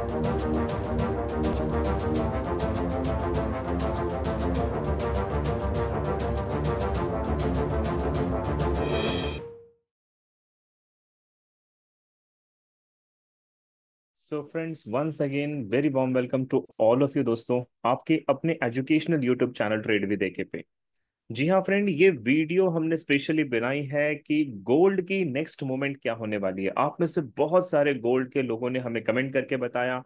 so friends once again very warm welcome to all of you दोस्तों आपके अपने educational YouTube channel trade भी देखे पे जी हाँ फ्रेंड ये वीडियो हमने स्पेशली बनाई है कि गोल्ड की नेक्स्ट मोमेंट क्या होने वाली है आप में से बहुत सारे गोल्ड के लोगों ने हमें कमेंट करके बताया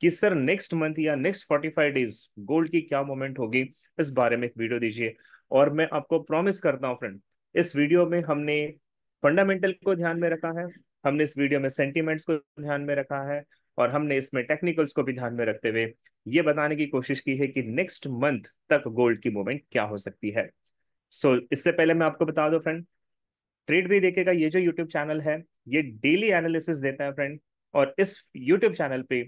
कि सर नेक्स्ट मंथ या next forty five days gold की क्या मोमेंट होगी इस बारे में एक वीडियो दीजिए और मैं आपको प्रॉमिस करता हूँ फ्रेंड इस वीडियो में हमने फंडामेंटल को ध्यान में रखा है हमने इस वीडियो में सेंटिमेंट्स को ध्यान में रखा है और हमने इसमें टेक्निकल्स को भी ध्यान में रखते हुए ये बताने की कोशिश की है कि नेक्स्ट मंथ तक गोल्ड की मूवमेंट क्या हो सकती है सो so, इससे पहले मैं आपको बता दो फ्रेंड ट्रेड भी देखेगा ये जो यूट्यूब चैनल है ये डेली एनालिसिस देता है फ्रेंड और इस यूट्यूब चैनल पे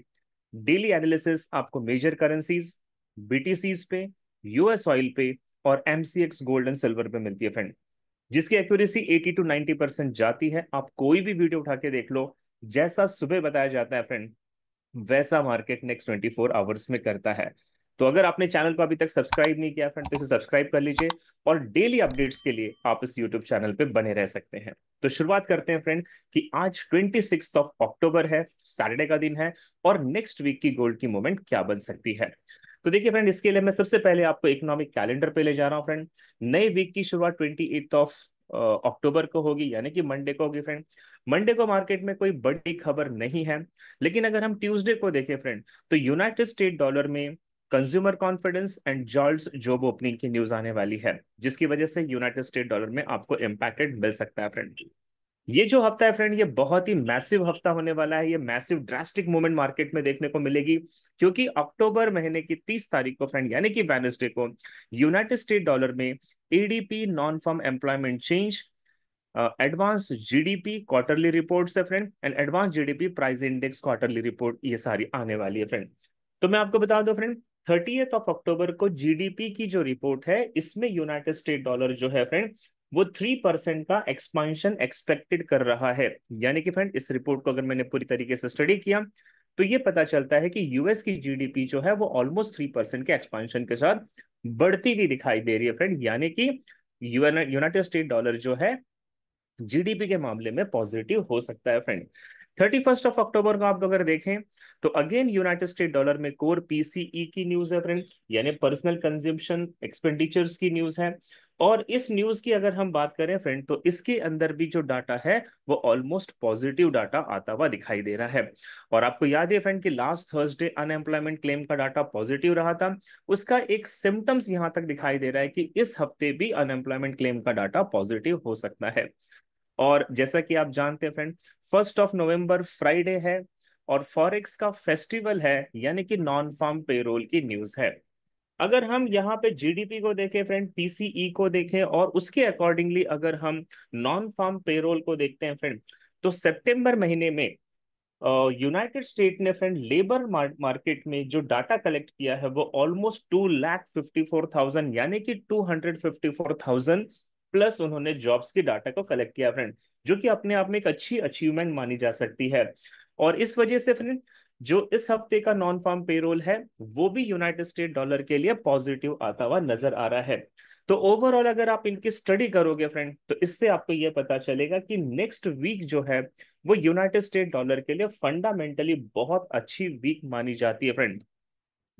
डेली एनालिसिस आपको मेजर करेंसीज बीटीसीज पे यूएस ऑयल पे और एमसीएक्स गोल्ड एंड सिल्वर पे मिलती है फ्रेंड जिसकी एक्यूरेसी 80 टू 90 परसेंट जाती है आप कोई भी वीडियो उठा के देख लो जैसा सुबह बताया जाता है फ्रेंड वैसा मार्केट नेक्स्ट 24 आवर्स में करता है तो अगर आपने चैनल को अभी तक सब्सक्राइब नहीं किया फ्रेंड तो इसे सब्सक्राइब कर लीजिए और डेली अपडेट्स के लिए आप इस यूट्यूब चैनल पे बने रह सकते हैं तो शुरुआत करते हैं फ्रेंड कि आज ट्वेंटी सिक्स ऑफ अक्टूबर है सैटरडे का दिन है और नेक्स्ट वीक की गोल्ड की मूवमेंट क्या बन सकती है तो देखिए फ्रेंड इसके लिए मैं सबसे पहले आपको इकोनॉमिक कैलेंडर पे ले जा रहा हूँ फ्रेंड नए वीक की शुरुआत ट्वेंटी ऑफ अक्टूबर को होगी यानी कि मंडे को होगी फ्रेंड मंडे को मार्केट में कोई बड़ी खबर नहीं है लेकिन अगर हम ट्यूसडे को देखें फ्रेंड तो यूनाइटेड स्टेट डॉलर में consumer confidence and jolt job opening की न्यूज आने वाली है जिसकी वजह से यूनाइटेड स्टेट डॉलर में आपको इम्पैक्टेड मिल सकता है फ्रेंड ये जो हफ्ता है फ्रेंड ये बहुत ही मैसिव हफ्ता होने वाला है ये मैसिव ड्रास्टिक मूवमेंट मार्केट में देखने को मिलेगी क्योंकि अक्टूबर महीने की तीस तारीख को फ्रेंड यानी कि वेनसडे को यूनाइटेड स्टेट डॉलर में ADP non form employment change advance GDP quarterly reports है friend and advance GDP price index quarterly report ये सारी आने वाली है फ्रेंड तो मैं आपको बता दो फ्रेंड थर्टी ऑफ अक्टूबर को जीडीपी की जो रिपोर्ट है इसमें यूनाइटेड स्टेट डॉलर जो है फ्रेंड वो थ्री परसेंट का एक्सपांशन एक्सपेक्टेड कर रहा है यानी कि फ्रेंड इस रिपोर्ट को अगर मैंने पूरी तरीके से स्टडी किया तो ये पता चलता है कि यूएस की जीडीपी जो है वो ऑलमोस्ट थ्री परसेंट के एक्सपांशन के साथ बढ़ती भी दिखाई दे रही है फ्रेंड यानी कि यूनाइटेड स्टेट डॉलर जो है जीडीपी के मामले में पॉजिटिव हो सकता है friend thirty first of October को आप अगर देखें तो अगेन यूनाइटेड स्टेट डॉलर में कोर पीसीई e की न्यूज है फ्रेंड यानी पर्सनल कंज्यूम्शन एक्सपेंडिचर्स की न्यूज है और इस न्यूज की अगर हम बात करें फ्रेंड तो इसके अंदर भी जो डाटा है वो ऑलमोस्ट पॉजिटिव डाटा आता हुआ दिखाई दे रहा है और आपको याद है फ्रेंड कि लास्ट थर्सडे अनएम्प्लॉयमेंट क्लेम का डाटा पॉजिटिव रहा था उसका एक सिम्टम्स यहां तक दिखाई दे रहा है कि इस हफ्ते भी अनएम्प्लॉयमेंट क्लेम का डाटा पॉजिटिव हो सकता है और जैसा कि आप जानते हैं friend first of November Friday है और फॉरेक्स का फेस्टिवल है यानी कि नॉन फार्म पेरोल की न्यूज है अगर हम यहाँ पे जीडीपी को देखें फ्रेंड पीसीई e को देखें और उसके अकॉर्डिंगली अगर हम नॉन फार्म पेरोल को देखते हैं फ्रेंड तो सितंबर महीने में यूनाइटेड uh, स्टेट ने फ्रेंड लेबर मार्केट में जो डाटा कलेक्ट किया है वो almost two lakh fifty four thousand यानी कि two hundred fifty four thousand plus उन्होंने जॉब्स के डाटा को कलेक्ट किया फ्रेंड जो कि अपने आप में एक अच्छी अचीवमेंट मानी जा सकती है और इस वजह से फ्रेंड जो इस हफ्ते का नॉन फार्म पेरोल है वो भी यूनाइटेड स्टेट डॉलर के लिए पॉजिटिव आता हुआ नजर आ रहा है तो ओवरऑल अगर आप इनकी स्टडी करोगे फ्रेंड तो इससे आपको यह पता चलेगा कि नेक्स्ट वीक जो है वो यूनाइटेड स्टेट डॉलर के लिए फंडामेंटली बहुत अच्छी वीक मानी जाती है फ्रेंड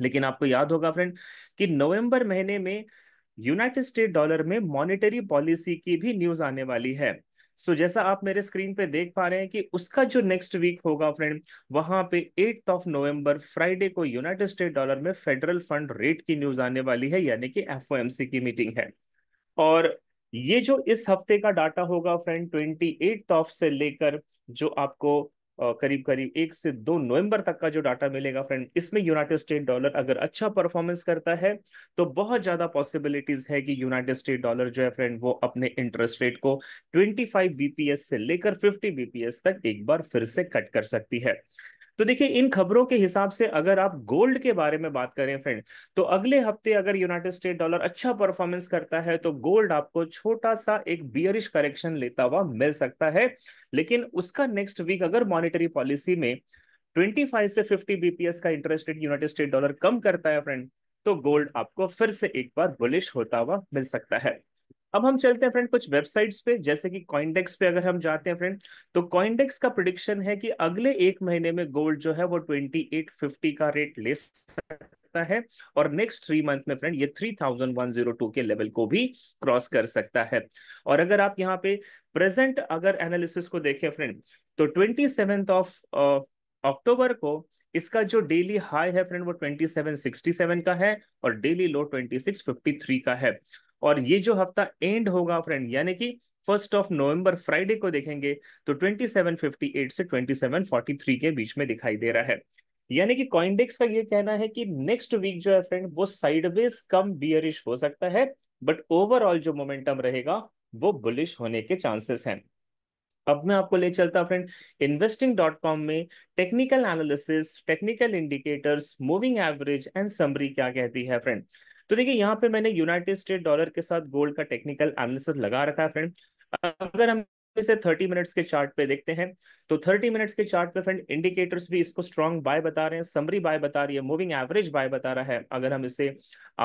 लेकिन आपको याद होगा फ्रेंड कि नवंबर महीने में यूनाइटेड स्टेट डॉलर में मॉनेटरी पॉलिसी की भी न्यूज आने वाली है सो so, जैसा आप मेरे स्क्रीन पे देख पा रहे हैं कि उसका जो नेक्स्ट वीक होगा फ्रेंड वहां पे एट ऑफ नवंबर फ्राइडे को यूनाइटेड स्टेट डॉलर में फेडरल फंड रेट की न्यूज आने वाली है यानी कि एफ की मीटिंग है और ये जो इस हफ्ते का डाटा होगा फ्रेंड ट्वेंटी एट ऑफ से लेकर जो आपको करीब करीब एक से दो नवंबर तक का जो डाटा मिलेगा फ्रेंड इसमें यूनाइटेड स्टेट डॉलर अगर अच्छा परफॉर्मेंस करता है तो बहुत ज्यादा पॉसिबिलिटीज है कि यूनाइटेड स्टेट डॉलर जो है फ्रेंड वो अपने इंटरेस्ट रेट को 25 बीपीएस से लेकर 50 बीपीएस तक एक बार फिर से कट कर सकती है तो देखिए इन खबरों के हिसाब से अगर आप गोल्ड के बारे में बात करें फ्रेंड तो अगले हफ्ते अगर यूनाइटेड स्टेट डॉलर अच्छा परफॉर्मेंस करता है तो गोल्ड आपको छोटा सा एक बियरिश करेक्शन लेता हुआ मिल सकता है लेकिन उसका नेक्स्ट वीक अगर मॉनिटरी पॉलिसी में 25 से 50 बीपीएस का interest rate united state dollar कम करता है फ्रेंड तो गोल्ड आपको फिर से एक बार बुलिश होता हुआ मिल सकता है अब हम चलते हैं फ्रेंड कुछ वेबसाइट्स पे जैसे कि कॉइंडेक्स पे अगर हम जाते हैं फ्रेंड तो कॉइंडेक्स का प्रिडिक्शन है कि अगले एक महीने में गोल्ड जो है वो ट्वेंटी एट फिफ्टी का रेट ले सकता है और नेक्स्ट थ्री मंथ में फ्रेंड ये three thousand one zero two के लेवल को भी क्रॉस कर सकता है और अगर आप यहाँ पे प्रेजेंट अगर एनालिसिस को देखें फ्रेंड तो ट्वेंटी सेवेंथ ऑफ अक्टूबर को इसका जो डेली हाई है फ्रेंड वो 2767 का है और डेली लो 2653 का है और ये जो हफ्ता एंड होगा फ्रेंड यानी कि फर्स्ट ऑफ नवंबर फ्राइडे को देखेंगे तो 2758 से 2743 के बीच में दिखाई दे रहा है यानी कि कॉइंडेक्स का ये कहना है कि नेक्स्ट वीक जो है फ्रेंड वो साइडवेज कम बियरिश हो सकता है बट ओवरऑल जो मोमेंटम रहेगा वो बुलिश होने के चांसेस हैं अब मैं आपको ले चलता फ्रेंड इन्वेस्टिंग डॉट कॉम में technical analysis technical indicators moving average and summary क्या कहती है फ्रेंड तो देखिए यहाँ पे मैंने यूनाइटेड स्टेट डॉलर के साथ गोल्ड का टेक्निकल एनालिसिस लगा रखा है फ्रेंड अगर हम इसे 30 मिनट्स के चार्ट पे देखते हैं तो 30 मिनट्स के चार्ट पे फ्रेंड इंडिकेटर्स भी इसको स्ट्रॉन्ग बाय बता रहे हैं समरी बाय बता रही है मूविंग एवरेज बाय बता रहा है अगर हम इसे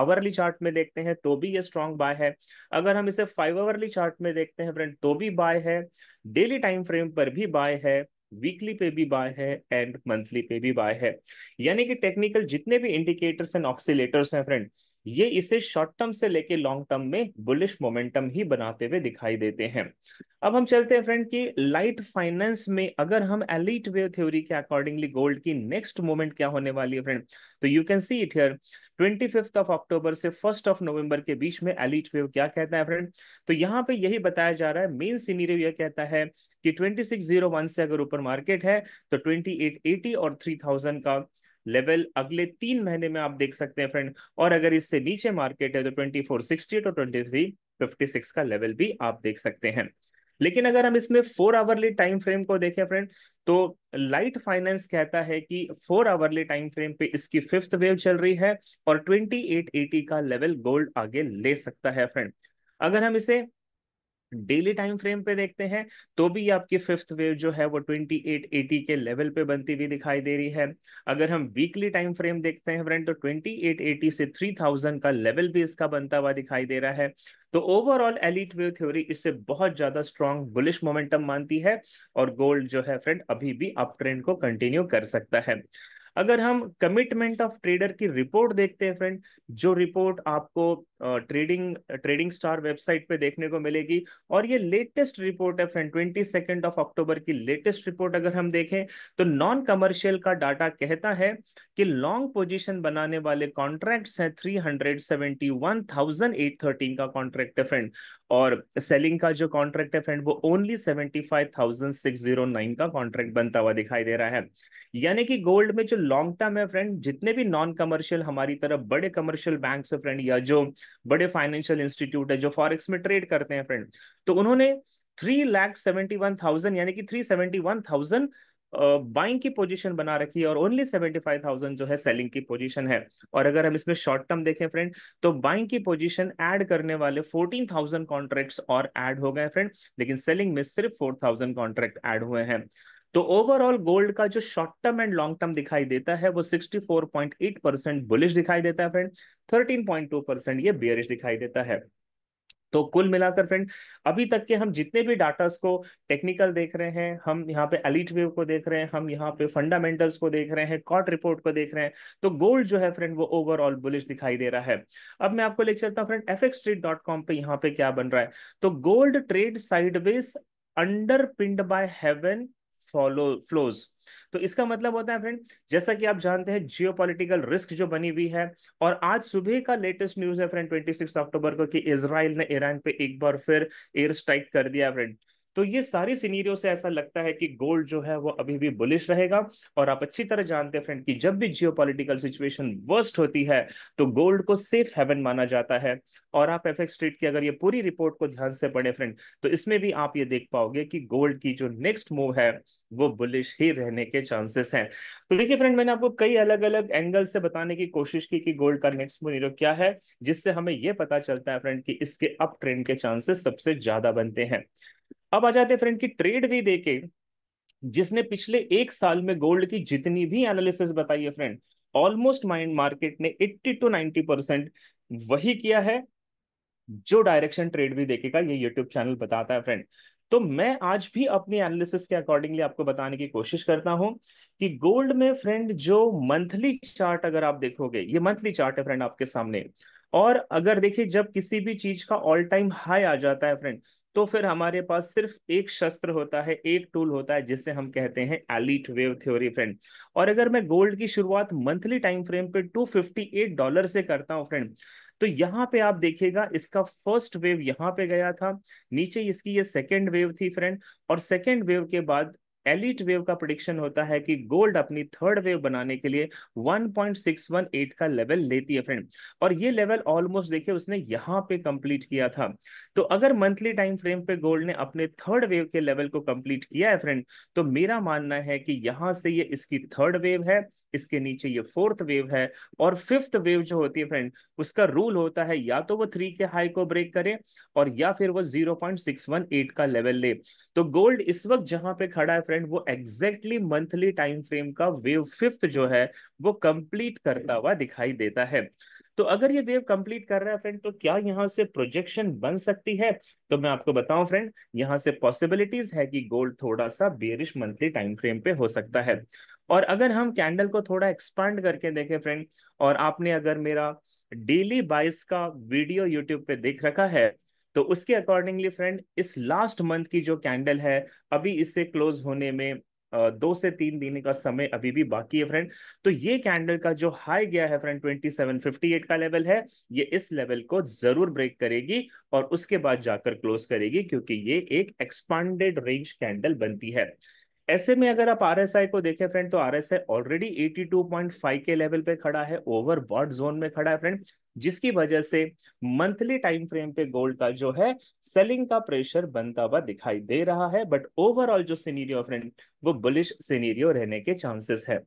आवरली चार्ट में देखते हैं तो भी ये स्ट्रॉन्ग बाय है अगर हम इसे फाइव आवरली चार्ट में देखते हैं फ्रेंड तो भी बाय है डेली टाइम फ्रेम पर भी बाय है वीकली पे भी बाय है एंड मंथली पे भी बाय है यानी कि टेक्निकल जितने भी इंडिकेटर्स एंड ऑक्सीटर्स हैं फ्रेंड ये इसे शॉर्ट टर्म से लेके लॉन्ग टर्म में बुलिश मोमेंटम ही बनाते हुए दिखाई देते हैं अब हम चलते हैं फ्रेंड कि लाइट फाइनेंस में अगर हम एलिट वेव थ्योरी के अकॉर्डिंगली गोल्ड की नेक्स्ट मोमेंट क्या होने वाली है फ्रेंड तो you can see it here twenty fifth of October से फर्स्ट ऑफ नवंबर के बीच में एलिट वेव क्या कहता है फ्रेंड तो यहाँ पे यही बताया जा रहा है मेन सीनियर यह कहता है कि 2601 से अगर ऊपर मार्केट है तो 2880 और 3000 का लेवल अगले तीन महीने में आप देख सकते हैं फ्रेंड और अगर इससे नीचे मार्केट है तो ट्वेंटी फोर सिक्सटी तो ट्वेंटी थ्री फिफ्टी सिक्स का लेवल भी आप देख सकते हैं लेकिन अगर हम इसमें फोर आवरली टाइम फ्रेम को देखें फ्रेंड तो लाइट फाइनेंस कहता है कि फोर आवरली टाइम फ्रेम पे इसकी फिफ्थ वेव चल रही है और ट्वेंटी एट एटी का लेवल गोल्ड आगे ले सकता है फ्रेंड अगर हम इसे डेली टाइम फ्रेम पे देखते हैं तो भी आपकी फिफ्थ वेव जो है वो 2880 के लेवल पे बनती हुई दिखाई दे रही है अगर हम वीकली टाइम फ्रेम देखते हैं फ्रेंड तो 2880 से 3000 का लेवल भी इसका बनता हुआ दिखाई दे रहा है तो ओवरऑल एलिट वेव थ्योरी इससे बहुत ज्यादा स्ट्रॉन्ग बुलिश मोमेंटम मानती है और गोल्ड जो है फ्रेंड अभी भी अप ट्रेंड को कंटिन्यू कर सकता है अगर हम कमिटमेंट ऑफ ट्रेडर की रिपोर्ट देखते हैं फ्रेंड जो रिपोर्ट आपको ट्रेडिंग ट्रेडिंग स्टार वेबसाइट पे देखने को मिलेगी और ये लेटेस्ट रिपोर्ट है friend twenty second of October की लेटेस्ट रिपोर्ट अगर हम देखें तो नॉन कमर्शियल का डाटा कहता है कि लॉन्ग पोजीशन बनाने वाले कॉन्ट्रैक्ट्स हैं 371,813 का कॉन्ट्रैक्ट है फ्रेंड और सेलिंग का जो कॉन्ट्रैक्ट है फ्रेंड वो ओनली 75,609 का कॉन्ट्रैक्ट बनता हुआ दिखाई दे रहा है यानी कि गोल्ड में जो लॉन्ग टर्म है फ्रेंड जितने भी नॉन कमर्शियल हमारी तरफ बड़े कमर्शियल बैंक है फ्रेंड या जो बड़े फाइनेंशियल इंस्टीट्यूट है जो फॉरेक्स में ट्रेड करते हैं फ्रेंड तो उन्होंने three lakh seventy one thousand यानी कि three seventy one thousand buying की पोजीशन बना रखी है और ओनली सेवेंटी फाइव थाउजेंड जो है सेलिंग की पोजीशन है और अगर हम इसमें शॉर्ट टर्म देखें फ्रेंड तो बाइंग की पोजीशन ऐड करने वाले फोर्टीन थाउजेंड कॉन्ट्रैक्ट और ऐड हो गए फ्रेंड लेकिन सेलिंग में सिर्फ फोर थाउजेंड कॉन्ट्रैक्ट ऐड हुए हैं तो ओवरऑल गोल्ड का जो short term and long term दिखाई देता है वो 64.8 परसेंट बुलिश दिखाई देता है फ्रेंड 13.2 परसेंट ये बियरिश दिखाई देता है तो कुल मिलाकर फ्रेंड अभी तक के हम जितने भी डाटास को टेक्निकल देख रहे हैं हम यहाँ पे अलीट वेव को देख रहे हैं हम यहाँ पे फंडामेंटल्स को देख रहे हैं कॉट रिपोर्ट को देख रहे हैं तो गोल्ड जो है फ्रेंड वो ओवरऑल बुलिश दिखाई दे रहा है अब मैं आपको लेकर चलता हूँ friend F X trade dot com पे यहाँ पे क्या बन रहा है तो gold trade sideways underpinned by haven follow flows तो इसका मतलब होता है फ्रेंड जैसा कि आप जानते हैं जियोपॉलिटिकल रिस्क जो बनी हुई है और आज सुबह का लेटेस्ट न्यूज है फ्रेंड 26 अक्टूबर को कि इसराइल ने ईरान पे एक बार फिर एयर स्ट्राइक कर दिया फ्रेंड तो ये सारी सीनीरियो से ऐसा लगता है कि गोल्ड जो है वो अभी भी बुलिश रहेगा और आप अच्छी तरह जानते हैं फ्रेंड कि जब भी जियो सिचुएशन वर्स्ट होती है तो गोल्ड को सेफ हेवन माना जाता है और आप एफ एक्स की अगर ये पूरी रिपोर्ट को ध्यान से पढ़े फ्रेंड तो इसमें भी आप ये देख पाओगे कि गोल्ड की जो नेक्स्ट मूव है वो बुलिश ही रहने के चांसेस हैं तो देखिए फ्रेंड मैंने आपको कई अलग अलग एंगल से बताने की कोशिश की कि गोल्ड का नेक्स्ट मोनीरो क्या है जिससे हमें ये पता चलता है फ्रेंड कि इसके अप ट्रेंड के चांसेस सबसे ज्यादा बनते हैं अब आ जाते फ्रेंड की ट्रेड भी देखे जिसने पिछले एक साल में गोल्ड की जितनी भी एनालिसिस बताई है फ्रेंड ऑलमोस्ट माइंड मार्केट ने 80 टू 90 परसेंट वही किया है जो डायरेक्शन ट्रेड भी देखेगा ये यूट्यूब चैनल बताता है फ्रेंड तो मैं आज भी अपनी एनालिसिस के अकॉर्डिंगली आपको बताने की कोशिश करता हूं कि गोल्ड में फ्रेंड जो मंथली चार्ट अगर आप देखोगे ये मंथली चार्ट है फ्रेंड आपके सामने और अगर देखिए जब किसी भी चीज का ऑल टाइम हाई आ जाता है फ्रेंड तो फिर हमारे पास सिर्फ एक शस्त्र होता है एक टूल होता है जिसे हम कहते हैं एलिट वेव थ्योरी फ्रेंड और अगर मैं गोल्ड की शुरुआत मंथली टाइम फ्रेम पे 258 डॉलर से करता हूं फ्रेंड तो यहां पे आप देखिएगा इसका फर्स्ट वेव यहां पे गया था नीचे इसकी ये सेकेंड वेव थी फ्रेंड और सेकेंड वेव के बाद एलिट वेव का प्रोडिक्शन होता है कि गोल्ड अपनी थर्ड वेव बनाने के लिए 1.618 का लेवल लेती है फ्रेंड और ये लेवल ऑलमोस्ट देखिए उसने यहाँ पे कंप्लीट किया था तो अगर मंथली टाइम फ्रेम पे गोल्ड ने अपने थर्ड वेव के लेवल को कंप्लीट किया है फ्रेंड तो मेरा मानना है कि यहाँ से ये इसकी थर्ड वेव है इसके नीचे ये फोर्थ वेव है और फिफ्थ वेव जो होती है फ्रेंड उसका रूल होता है या तो वो थ्री के हाई को ब्रेक करे और या फिर वो zero point six one eight का लेवल ले तो गोल्ड इस वक्त जहां पे खड़ा है फ्रेंड वो एग्जैक्टली मंथली टाइम फ्रेम का वेव फिफ्थ जो है वो कंप्लीट करता हुआ दिखाई देता है तो अगर ये वेव कंप्लीट कर रहा है फ्रेंड तो क्या यहाँ से प्रोजेक्शन बन सकती है तो मैं आपको बताऊं फ्रेंड यहाँ से पॉसिबिलिटीज है कि गोल्ड थोड़ा सा बेरिश मंथली टाइम फ्रेम पे हो सकता है और अगर हम कैंडल को थोड़ा एक्सपांड करके देखें फ्रेंड और आपने अगर मेरा डेली बाइस का वीडियो यूट्यूब पे देख रखा है तो उसके अकॉर्डिंगली फ्रेंड इस लास्ट मंथ की जो कैंडल है अभी इसे क्लोज होने में दो से तीन दिन का समय अभी भी बाकी है फ्रेंड तो ये कैंडल का जो हाई गया है फ्रेंड 2758 का लेवल है ये इस लेवल को जरूर ब्रेक करेगी और उसके बाद जाकर क्लोज करेगी क्योंकि ये एक एक्सपांडेड रेंज कैंडल बनती है ऐसे में अगर आप आरएसआई को देखें फ्रेंड तो आरएसआई ऑलरेडी 82.5 के लेवल पे खड़ा है ओवरबॉट जोन में खड़ा है फ्रेंड जिसकी वजह से मंथली टाइम फ्रेम पे गोल्ड का जो है सेलिंग का प्रेशर बनता हुआ दिखाई दे रहा है बट ओवरऑल जो सीनीरियो फ्रेंड वो बुलिश सीनीरियो रहने के चांसेस है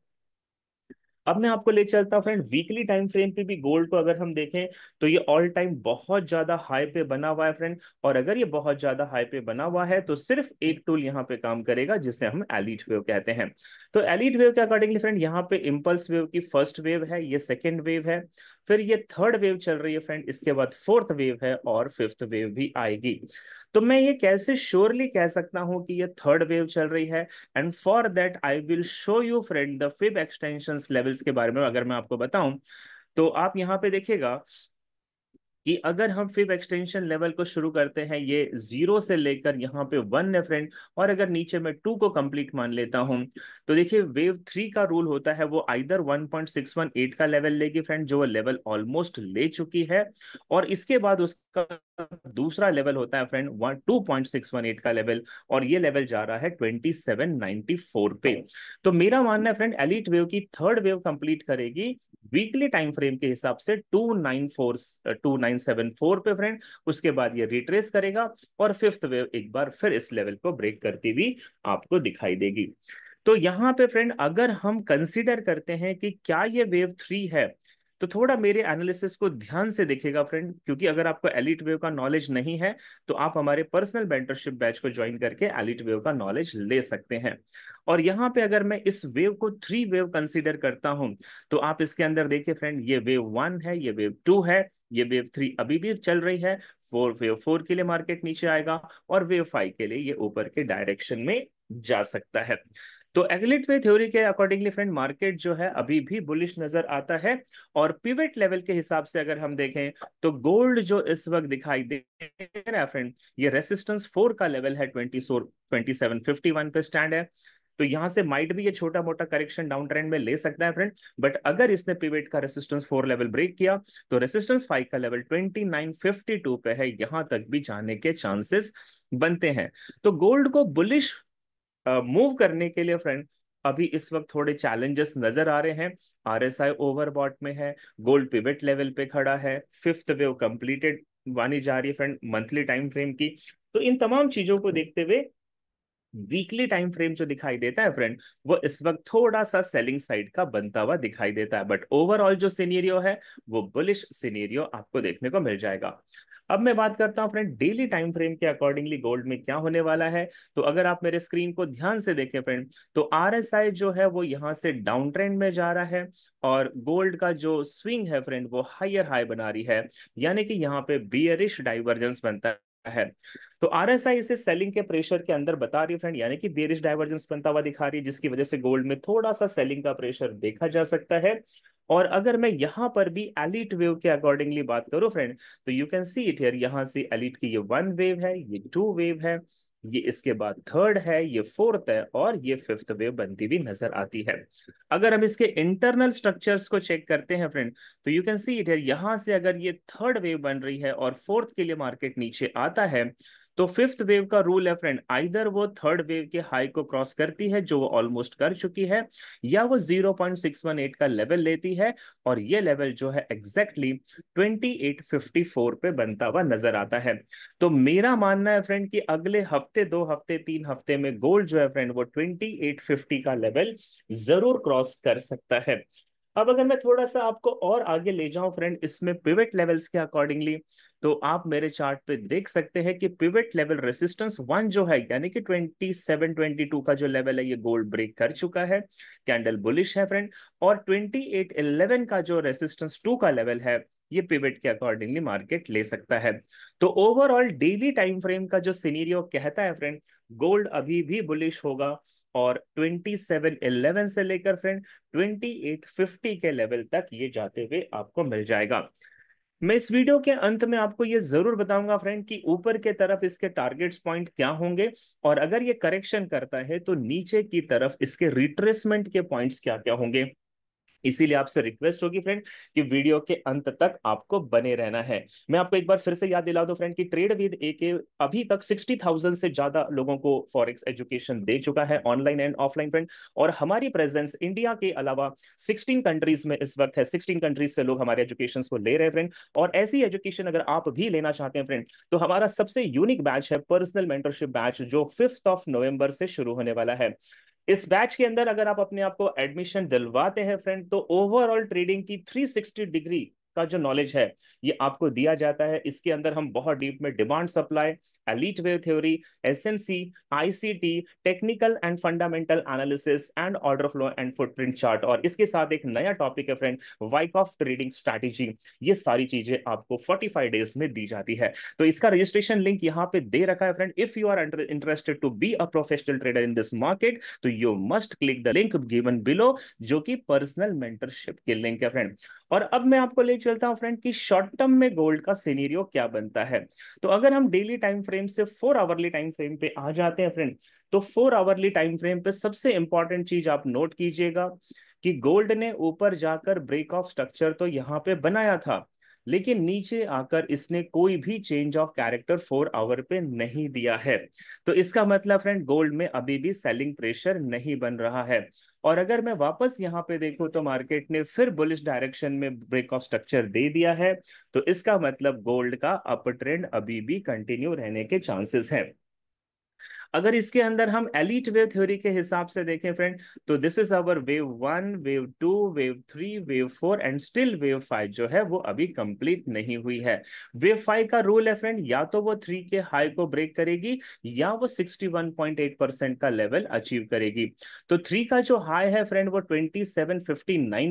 अब मैं आपको ले चलता हूँ फ्रेंड वीकली टाइम फ्रेम पे भी गोल्ड को अगर हम देखें तो ये ऑल टाइम बहुत ज्यादा हाई पे बना हुआ है फ्रेंड और अगर ये बहुत ज्यादा हाई पे बना हुआ है तो सिर्फ एक टूल यहाँ पे काम करेगा जिसे हम एलिट वेव कहते हैं तो एलिट वेव के अकॉर्डिंगली फ्रेंड यहाँ पे इम्पल्स वेव की फर्स्ट वेव है ये सेकेंड वेव है फिर ये थर्ड वेव चल रही है फ्रेंड इसके बाद फोर्थ वेव है और फिफ्थ वेव भी आएगी तो मैं ये कैसे श्योरली कह सकता हूं कि ये थर्ड वेव चल रही है and for that I will show you friend the fib extension levels के बारे में अगर मैं आपको बताऊं तो आप यहाँ पे देखिएगा कि अगर हम फिफ एक्सटेंशन लेवल को शुरू करते हैं ये जीरो से लेकर यहाँ पे वन है फ्रेंड और अगर नीचे मैं टू को कंप्लीट मान लेता हूँ तो देखिए वेव थ्री का रूल होता है वो आइदर 1.618 का लेवल लेगी फ्रेंड जो लेवल ऑलमोस्ट ले चुकी है और इसके बाद उसका दूसरा लेवल होता है friend one two point six one eight का लेवल और ये लेवल जा रहा है ट्वेंटी सेवन नाइनटी फोर पे तो मेरा मानना है फ्रेंड एलिट वेव की थर्ड वेव कंप्लीट करेगी वीकली टाइम फ्रेम के हिसाब से two nine four two nine seven four पे फ्रेंड उसके बाद ये रिट्रेस करेगा और फिफ्थ वेव एक बार फिर इस लेवल को ब्रेक करती हुई आपको दिखाई देगी तो यहाँ पे फ्रेंड अगर हम कंसिडर करते हैं कि क्या ये वेव थ्री है तो थोड़ा मेरे एनालिसिस को ध्यान से देखिएगा फ्रेंड क्योंकि अगर आपको एलिट वेव का नॉलेज नहीं है तो आप हमारे पर्सनल मेंटरशिप बैच को ज्वाइन करके एलिट वेव का नॉलेज ले सकते हैं और यहाँ पे अगर मैं इस वेव को थ्री वेव कंसिडर करता हूं तो आप इसके अंदर देखिए फ्रेंड ये वेव वन है ये वेव टू है ये वेव थ्री अभी भी चल रही है फोर वेव फोर के लिए मार्केट नीचे आएगा और वेव फाइव के लिए ये ऊपर के डायरेक्शन में जा सकता है तो एग्लिट वे थ्योरी के अकॉर्डिंगली फ्रेंड मार्केट जो है अभी भी बुलिश नजर आता है और पिवेट लेवल के हिसाब से अगर हम देखें तो गोल्ड जो इस वक्त दिखाई दे रहा है फ्रेंड ये रेसिस्टेंस फोर का लेवल है twenty four twenty seven fifty one पे स्टैंड है तो यहां से माइट भी ये छोटा मोटा करेक्शन डाउन ट्रेंड में ले सकता है फ्रेंड बट अगर इसने पिवेट का रेसिस्टेंस फोर लेवल ब्रेक किया तो रेसिस्टेंस फाइव का level twenty nine fifty two पे है यहां तक भी जाने के चांसेस बनते हैं तो गोल्ड को बुलिश मूव करने के लिए फ्रेंड अभी इस वक्त थोड़े चैलेंजेस नजर आ रहे हैं आरएसआई ओवरबॉट में है गोल्ड पिवट लेवल पे खड़ा है फिफ्थ वेव कंप्लीटेड वानी जा रही है फ्रेंड मंथली टाइम फ्रेम की तो इन तमाम चीजों को देखते हुए वीकली टाइम फ्रेम जो दिखाई देता है फ्रेंड वो इस वक्त थोड़ा सा सेलिंग साइड का बनता हुआ दिखाई देता है बट ओवरऑल जो सिनेरियो है वो बुलिश सिनेरियो आपको देखने को मिल जाएगा अब मैं बात करता हूँ फ्रेंड डेली टाइम फ्रेम के अकॉर्डिंगली गोल्ड में क्या होने वाला है तो अगर आप मेरे स्क्रीन को ध्यान से देखें फ्रेंड तो आर जो है वो यहाँ से डाउन ट्रेंड में जा रहा है और गोल्ड का जो स्विंग है फ्रेंड वो हायर हाई बना रही है यानी कि यहाँ पे बियरिश डाइवर्जेंस बनता है है तो आर एस आई इसे सेलिंग के प्रेशर के अंदर बता रही है फ्रेंड यानी कि बेरिश डाइवर्जेंस बनता हुआ दिखा रही है जिसकी वजह से गोल्ड में थोड़ा सा सेलिंग का प्रेशर देखा जा सकता है और अगर मैं यहां पर भी एलिट वेव के अकॉर्डिंगली बात करूं फ्रेंड तो you can see it here यहां से एलिट की ये वन वेव है ये टू वेव है ये इसके बाद थर्ड है ये फोर्थ है और ये फिफ्थ वेव बनती हुई नजर आती है अगर हम इसके इंटरनल स्ट्रक्चर्स को चेक करते हैं फ्रेंड तो यू कैन सी इट है यहां से अगर ये थर्ड वेव बन रही है और फोर्थ के लिए मार्केट नीचे आता है तो फिफ्थ वेव का रूल है फ्रेंड आइदर वो थर्ड वेव के हाई को क्रॉस करती है जो वो ऑलमोस्ट कर चुकी है या वो 0.618 का लेवल लेती है और ये लेवल जो है एग्जैक्टली exactly 2854 पे बनता हुआ नजर आता है तो मेरा मानना है फ्रेंड कि अगले हफ्ते दो हफ्ते तीन हफ्ते में गोल्ड जो है फ्रेंड वो ट्वेंटी का लेवल जरूर क्रॉस कर सकता है अब अगर मैं थोड़ा सा आपको और आगे ले जाऊं फ्रेंड इसमें पिवेट लेवल्स के अकॉर्डिंगली तो आप मेरे चार्ट पे देख सकते हैं कि पिवट लेवल रेसिस्टेंस वन जो है यानी कि 27 22 का जो लेवल है ये गोल्ड ब्रेक कर चुका है कैंडल बुलिश है फ्रेंड और 28 11 का जो रेसिस्टेंस टू का लेवल है ये पिवट के अकॉर्डिंगली मार्केट ले सकता है तो ओवरऑल डेली टाइम फ्रेम का जो सीनियरियो कहता है फ्रेंड गोल्ड अभी भी बुलिश होगा और 2711 से लेकर फ्रेंड 2850 के लेवल तक ये जाते हुए आपको मिल जाएगा मैं इस वीडियो के अंत में आपको ये जरूर बताऊंगा फ्रेंड कि ऊपर के तरफ इसके टारगेट्स पॉइंट क्या होंगे और अगर ये करेक्शन करता है तो नीचे की तरफ इसके रिट्रेसमेंट के पॉइंट्स क्या क्या होंगे इसीलिए आपसे रिक्वेस्ट होगी फ्रेंड कि वीडियो के अंत तक आपको बने रहना है मैं आपको एक बार फिर से याद दिला दूं फ्रेंड कि ट्रेड विद ए के अभी तक सिक्सटी थाउजेंड से ज्यादा लोगों को फॉरेक्स एजुकेशन दे चुका है ऑनलाइन एंड ऑफलाइन फ्रेंड और हमारी प्रेजेंस इंडिया के अलावा सिक्सटीन कंट्रीज में इस वक्त है सिक्सटीन कंट्रीज से लोग हमारे एजुकेशन को ले रहे हैं फ्रेंड और ऐसी एजुकेशन अगर आप भी लेना चाहते हैं फ्रेंड तो हमारा सबसे यूनिक बैच है पर्सनल मेंटरशिप बैच जो फिफ्थ ऑफ नवंबर से शुरू होने वाला है इस बैच के अंदर अगर आप अपने आप को एडमिशन दिलवाते हैं फ्रेंड तो ओवरऑल ट्रेडिंग की 360 डिग्री का जो नॉलेज है ये आपको दिया जाता है इसके अंदर हम बहुत डीप में demand supply elite wave theory, snc ICT, technical and fundamental analysis and order flow and footprint chart और इसके साथ एक नया टॉपिक है फ्रेंड वाइक ऑफ ट्रेडिंग स्ट्रैटेजी ये सारी चीजें आपको 45 डेज में दी जाती है तो इसका रजिस्ट्रेशन लिंक यहाँ पे दे रखा है friend if you are interested to be a professional trader in this market तो you must click the link given below जो कि पर्सनल मेंटरशिप के लिंक है फ्रेंड और अब मैं आपको ले चलता हूँ फ्रेंड की शॉर्ट टर्म में गोल्ड का सीनेरियो क्या बनता है तो अगर हम डेली टाइम फ्रेम फ्रेम से फोर आवरली टाइम फ्रेम पे आ जाते हैं फ्रेंड तो फोर आवरली टाइम फ्रेम पे सबसे इंपॉर्टेंट चीज आप नोट कीजिएगा कि गोल्ड ने ऊपर जाकर ब्रेक ऑफ स्ट्रक्चर तो यहाँ पे बनाया था लेकिन नीचे आकर इसने कोई भी change of character four hour पे नहीं दिया है तो इसका मतलब फ्रेंड गोल्ड में अभी भी सेलिंग प्रेशर नहीं बन रहा है और अगर मैं वापस यहाँ पे देखूं तो मार्केट ने फिर बुलिश डायरेक्शन में ब्रेक ऑफ स्ट्रक्चर दे दिया है तो इसका मतलब गोल्ड का अप ट्रेंड अभी भी कंटिन्यू रहने के चांसेस हैं अगर इसके अंदर हम एलिट वेव थ्योरी के हिसाब से देखें फ्रेंड तो this is our wave one wave two wave three wave four and still wave five जो है वो अभी कंप्लीट नहीं हुई है वेव फाइव का रूल है फ्रेंड या तो वो थ्री के हाई को ब्रेक करेगी या वो सिक्सटी का लेवल अचीव करेगी तो थ्री का जो हाई है फ्रेंड वो ट्वेंटी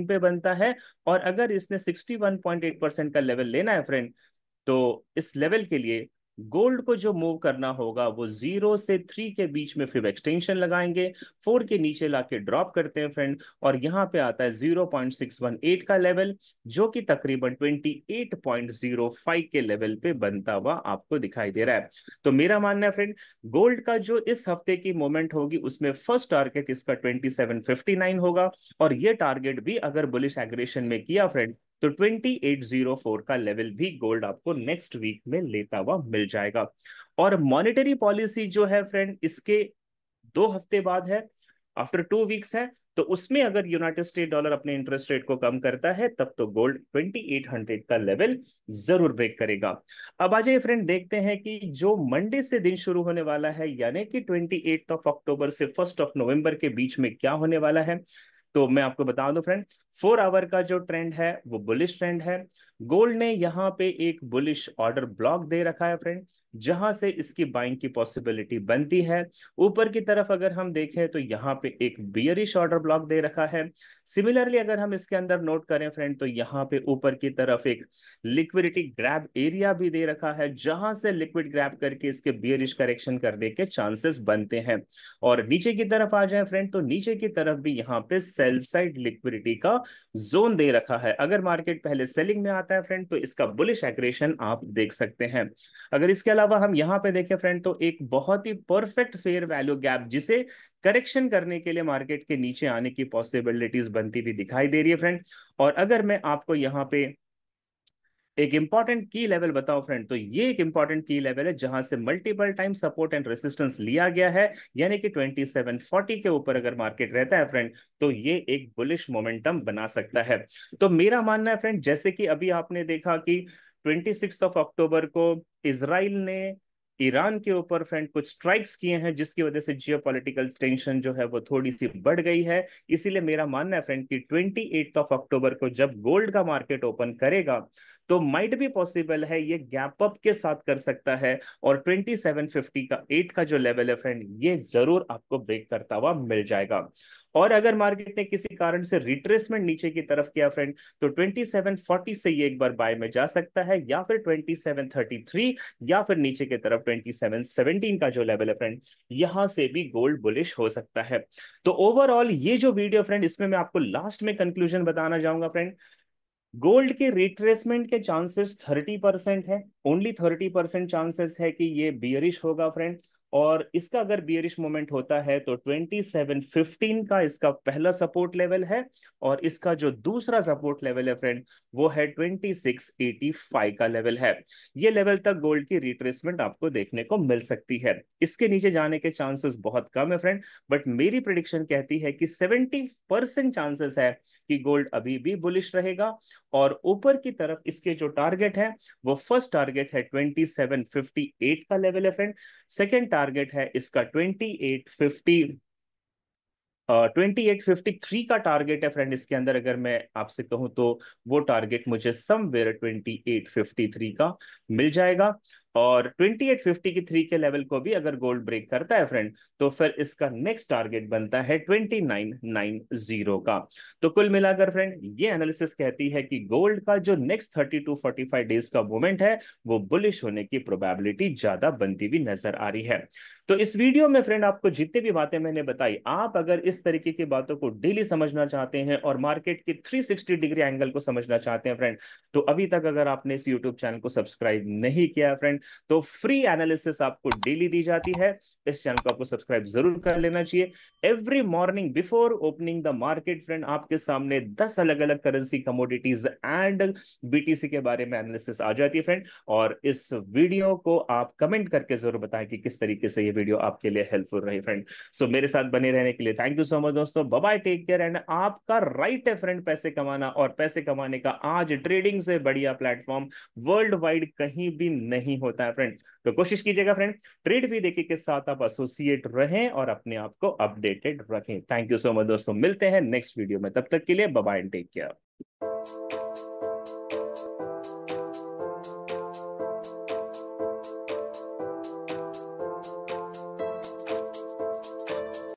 पे बनता है और अगर इसने सिक्सटी का लेवल लेना है फ्रेंड तो इस लेवल के लिए गोल्ड को जो मूव करना होगा वो जीरो से थ्री के बीच में फिर एक्सटेंशन लगाएंगे फोर के नीचे लाके ड्रॉप करते हैं फ्रेंड और यहाँ पे आता है zero point six one eight का लेवल जो कि तकरीबन twenty eight point zero five के लेवल पे बनता हुआ आपको दिखाई दे रहा है तो मेरा मानना है फ्रेंड गोल्ड का जो इस हफ्ते की मोमेंट होगी उसमें फर्स्ट टारगेट इसका ट्वेंटी सेवन फिफ्टी नाइन होगा और ये टारगेट भी अगर बुलिश एग्रेशन में किया फ्रेंड तो 2804 का लेवल भी गोल्ड आपको नेक्स्ट वीक में लेता हुआ मिल जाएगा और मॉनेटरी पॉलिसी जो है फ्रेंड इसके दो हफ्ते बाद है आफ्टर टू वीक्स है तो उसमें अगर यूनाइटेड स्टेट डॉलर अपने इंटरेस्ट रेट को कम करता है तब तो गोल्ड 2800 का लेवल जरूर ब्रेक करेगा अब आ जाइए फ्रेंड देखते हैं कि जो मंडे से दिन शुरू होने वाला है यानी कि 28 ऑफ अक्टूबर से फर्स्ट ऑफ नवंबर के बीच में क्या होने वाला है तो मैं आपको बता दूं फ्रेंड फोर आवर का जो ट्रेंड है वो बुलिश ट्रेंड है गोल्ड ने यहाँ पे एक बुलिश ऑर्डर ब्लॉक दे रखा है फ्रेंड जहां से इसकी बाइंग की पॉसिबिलिटी बनती है ऊपर की तरफ अगर हम देखें तो यहाँ पे एक बियरिश ऑर्डर ब्लॉक दे रखा है सिमिलरली अगर हम इसके अंदर नोट करें फ्रेंड तो यहाँ पे ऊपर की तरफ एक लिक्विडिटी ग्रैब एरिया भी दे रखा है जहां से लिक्विड ग्रैब करके इसके बियरिश करेक्शन करने के चांसेस बनते हैं और नीचे की तरफ आ जाए फ्रेंड तो नीचे की तरफ भी यहाँ पे सेल साइड लिक्विडिटी का जोन दे रखा है अगर मार्केट पहले सेलिंग में आता है फ्रेंड तो इसका बुलिश एग्रेशन आप देख सकते हैं अगर इसके अलावा अलावा हम यहाँ पे देखें फ्रेंड तो एक बहुत ही परफेक्ट फेयर वैल्यू गैप जिसे करेक्शन करने के लिए मार्केट के नीचे आने की पॉसिबिलिटीज बनती भी दिखाई दे रही है फ्रेंड और अगर मैं आपको यहाँ पे एक इंपॉर्टेंट की लेवल बताओ फ्रेंड तो ये एक इंपॉर्टेंट की लेवल है जहां से multiple time support and resistance लिया गया है यानी कि 2740 के ऊपर अगर मार्केट रहता है फ्रेंड तो ये एक बुलिश मोमेंटम बना सकता है तो मेरा मानना है फ्रेंड जैसे कि अभी आपने देखा कि ट्वेंटी सिक्स ऑफ अक्टूबर को इसराइल ने ईरान के ऊपर फ्रेंड कुछ स्ट्राइक्स किए हैं जिसकी वजह से जियो टेंशन जो है वो थोड़ी सी बढ़ गई है इसीलिए मेरा मानना है फ्रेंड कि ट्वेंटी एट ऑफ अक्टूबर को जब गोल्ड का मार्केट ओपन करेगा तो माइट भी पॉसिबल है ये गैप अप के साथ कर सकता है और 2750 का 8 का जो लेवल है फ्रेंड ये जरूर आपको ब्रेक करता हुआ मिल जाएगा और अगर मार्केट ने किसी कारण से रिट्रेसमेंट नीचे की तरफ किया फ्रेंड तो 2740 से ये एक बार बाय में जा सकता है या फिर 2733 या फिर नीचे की तरफ 2717 का जो लेवल है फ्रेंड यहां से भी गोल्ड बुलिश हो सकता है तो ओवरऑल ये जो वीडियो फ्रेंड इसमें मैं आपको लास्ट में कंक्लूजन बताना चाहूंगा फ्रेंड गोल्ड के रिट्रेसमेंट के चांसेस थर्टी परसेंट है ओनली थर्टी परसेंट चांसेस है कि ये बियरिश होगा फ्रेंड और इसका अगर बियरिश मोमेंट होता है तो ट्वेंटी सेवन फिफ्टीन का इसका पहला सपोर्ट लेवल है और इसका जो दूसरा सपोर्ट लेवल है फ्रेंड वो है ट्वेंटी सिक्स एटी फाइव का लेवल है ये लेवल तक गोल्ड की रिट्रेसमेंट आपको देखने को मिल सकती है इसके नीचे जाने के चांसेस बहुत कम है फ्रेंड बट मेरी प्रिडिक्शन कहती है कि सेवेंटी परसेंट चांसेस है कि गोल्ड अभी भी बुलिश रहेगा और ऊपर की तरफ इसके जो टारगेट है वो फर्स्ट टारगेट है 2758 का लेवल है फ्रेंड सेकेंड टारगेट है इसका 2850 ट्वेंटी एट फिफ्टी थ्री का टारगेट है फ्रेंड इसके अंदर अगर मैं आपसे कहूं तो वो टारगेट मुझे somewhere twenty eight fifty three का मिल जाएगा और 2850 की थ्री के लेवल को भी अगर गोल्ड ब्रेक करता है फ्रेंड तो फिर इसका नेक्स्ट टारगेट बनता है 2990 का तो कुल मिलाकर फ्रेंड ये एनालिसिस कहती है कि गोल्ड का जो नेक्स्ट 30 टू 45 डेज का मूवमेंट है वो बुलिश होने की प्रोबेबिलिटी ज्यादा बनती हुई नजर आ रही है तो इस वीडियो में फ्रेंड आपको जितनी भी बातें मैंने बताई आप अगर इस तरीके की बातों को डेली समझना चाहते हैं और मार्केट के थ्री डिग्री एंगल को समझना चाहते हैं फ्रेंड तो अभी तक अगर आपने इस यूट्यूब चैनल को सब्सक्राइब नहीं किया फ्रेंड तो फ्री एनालिसिस आपको डेली दी जाती है इस चैनल को आपको सब्सक्राइब जरूर कर लेना चाहिए every morning before opening the market friend आपके सामने दस अलग अलग करेंसी कमोडिटीज एंड बीटीसी के बारे में एनालिसिस आ जाती है फ्रेंड और इस वीडियो को आप कमेंट करके जरूर बताएं कि किस तरीके से ये वीडियो आपके लिए हेल्पफुल रही फ्रेंड सो मेरे साथ बने रहने के लिए थैंक यू सो मच दोस्तों बाय टेक केयर एंड आपका राइट है फ्रेंड पैसे कमाना और पैसे कमाने का आज ट्रेडिंग से बढ़िया प्लेटफॉर्म वर्ल्ड वाइड कहीं भी नहीं होता होता है फ्रेंड तो कोशिश कीजिएगा फ्रेंड ट्रेड भी देखिए के साथ आप एसोसिएट रहें और अपने आप को अपडेटेड रखें थैंक यू सो मच दोस्तों मिलते हैं नेक्स्ट वीडियो में तब तक के लिए बाय टेक केयर